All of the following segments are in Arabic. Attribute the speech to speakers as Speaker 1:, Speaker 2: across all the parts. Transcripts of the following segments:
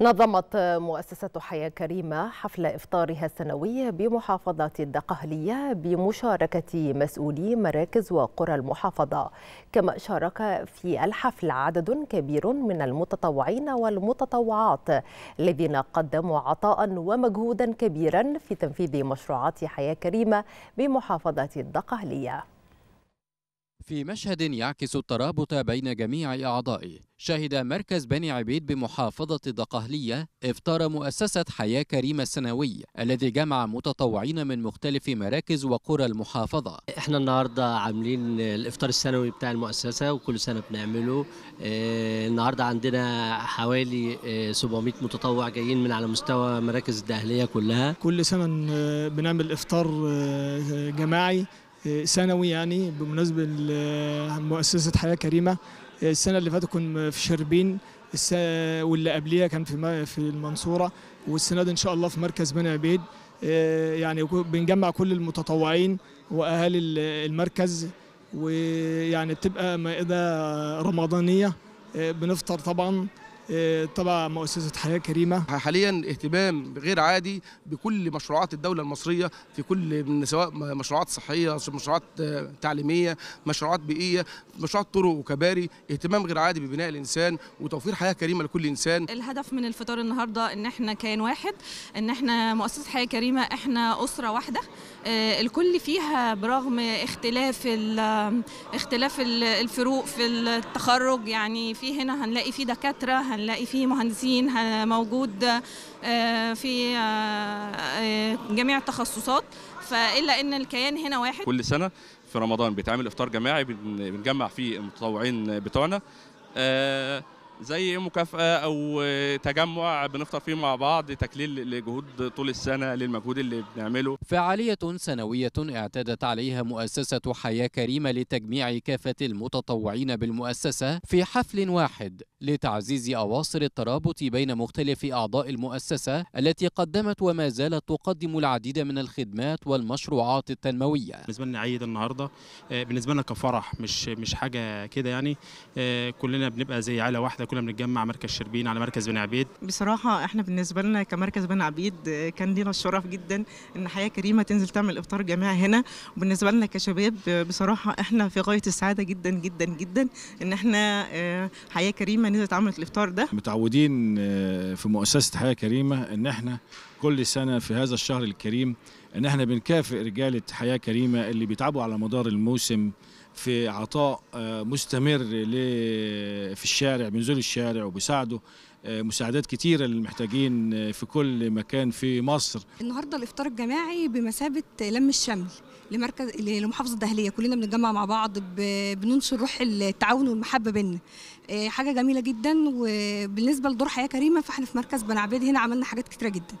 Speaker 1: نظمت مؤسسة حياة كريمة حفل إفطارها السنوي بمحافظة الدقهلية بمشاركة مسؤولي مراكز وقرى المحافظة كما شارك في الحفل عدد كبير من المتطوعين والمتطوعات الذين قدموا عطاء ومجهودا كبيرا في تنفيذ مشروعات حياة كريمة بمحافظة الدقهلية
Speaker 2: في مشهد يعكس الترابط بين جميع أعضائه شهد مركز بني عبيد بمحافظة الدقهلية إفطار مؤسسة حياة كريمة السنوي الذي جمع متطوعين من مختلف مراكز وقرى المحافظة احنا النهاردة عاملين الإفطار السنوي بتاع المؤسسة وكل سنة بنعمله آه، النهاردة عندنا حوالي 700 آه، متطوع جايين من على مستوى مراكز الدقهلية كلها كل
Speaker 3: سنة آه، بنعمل إفطار جماعي آه، ثانوي يعني بمناسبة آه، مؤسسة حياة كريمة آه، السنة اللي فاتت كنا في شربين واللي قبليها كان في في المنصورة والسنة دي إن شاء الله في مركز بني عبيد يعني بنجمع كل المتطوعين وأهالي المركز ويعني بتبقى مائدة رمضانية بنفطر طبعا آه، طبعا مؤسسه حياه كريمه حاليا اهتمام غير عادي بكل مشروعات الدوله المصريه في كل من سواء مشروعات صحيه مشروعات آه، تعليميه مشروعات بيئيه مشروعات طرق وكباري اهتمام غير عادي ببناء الانسان وتوفير حياه كريمه لكل انسان
Speaker 1: الهدف من الفطار النهارده ان احنا كيان واحد ان احنا مؤسسه حياه كريمه احنا اسره واحده آه، الكل فيها برغم اختلاف اختلاف الفروق في التخرج يعني في هنا هنلاقي في دكاتره هنلاقي فيه مهندسين موجود آه، في آه، آه، جميع التخصصات فالا ان الكيان هنا واحد كل
Speaker 2: سنه في رمضان بيتعمل افطار جماعي بنجمع فيه المتطوعين بتوعنا زي مكافاه او تجمع بنفطر فيه مع بعض تكليل لجهود طول السنه للمجهود اللي بنعمله. فعاليه سنويه اعتادت عليها مؤسسه حياه كريمه لتجميع كافه المتطوعين بالمؤسسه في حفل واحد لتعزيز اواصر الترابط بين مختلف اعضاء المؤسسه التي قدمت وما زالت تقدم العديد من الخدمات والمشروعات التنمويه. بالنسبه لنا عيد النهارده آه، بالنسبه لنا كفرح مش مش حاجه كده يعني آه، كلنا بنبقى زي عيله واحده احنا كنا بنتجمع مركز شربين على مركز بني عبيد بصراحه احنا بالنسبه لنا كمركز بني عبيد كان لينا الشرف جدا ان حياه كريمه تنزل تعمل افطار جماعي هنا وبالنسبه لنا كشباب بصراحه احنا في غايه السعاده جدا جدا جدا ان احنا آه، حياه كريمه نزلت عملت الافطار ده
Speaker 3: متعودين آه، في مؤسسه حياه كريمه ان احنا كل سنه في هذا الشهر الكريم ان احنا بنكافئ رجاله حياه كريمه اللي بيتعبوا على مدار الموسم في عطاء آه، مستمر في الشارع بنزول الشارع وبيساعده آه، مساعدات كتيرة للمحتاجين آه، في كل مكان في مصر
Speaker 1: النهاردة الإفطار الجماعي بمثابة لم الشمل لمركز لمحافظه دهليه كلنا بنتجمع مع بعض بننشر روح التعاون والمحبه بينا حاجه جميله جدا وبالنسبه لدور حياه كريمه فاحنا في مركز بن عبيد هنا عملنا حاجات كتيره جدا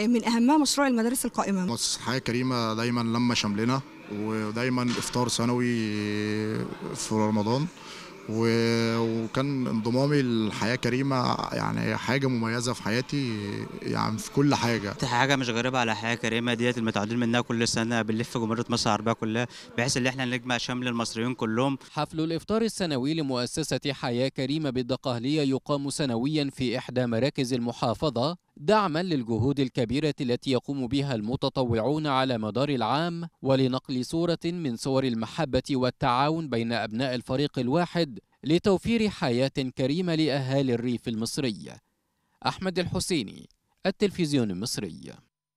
Speaker 1: من اهمها مشروع المدارس القائمه مصر
Speaker 2: حياه كريمه دايما لما شملنا ودايما افطار سنوي في رمضان وكان انضمامي لحياه كريمه يعني حاجه مميزه في حياتي يعني في كل حاجه حاجه مش غريبه على حياه كريمه ديت المتعودين منها كل سنه بنلف جمهوريه مصر العربيه كلها بحيث ان احنا نجمع شمل المصريين كلهم حفل الافطار السنوي لمؤسسه حياه كريمه بالدقهليه يقام سنويا في احدى مراكز المحافظه دعما للجهود الكبيرة التي يقوم بها المتطوعون على مدار العام ولنقل صورة من صور المحبة والتعاون بين أبناء الفريق الواحد لتوفير حياة كريمة لأهالي الريف المصري أحمد الحسيني التلفزيون المصري